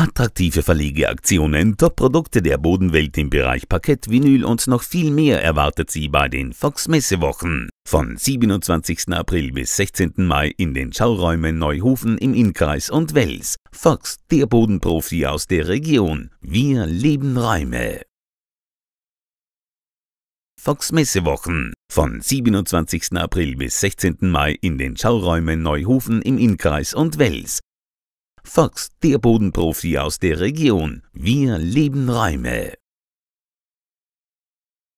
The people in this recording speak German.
Attraktive Verlegeaktionen, Top-Produkte der Bodenwelt im Bereich Parkett, Vinyl und noch viel mehr erwartet Sie bei den Fox Messewochen. Von 27. April bis 16. Mai in den Schauräumen Neuhofen im Innkreis und Wels. Fox, der Bodenprofi aus der Region. Wir leben Räume. Fox Messewochen. Von 27. April bis 16. Mai in den Schauräumen Neuhofen im Innkreis und Wels. Fox, der Bodenprofi aus der Region. Wir lieben Räume.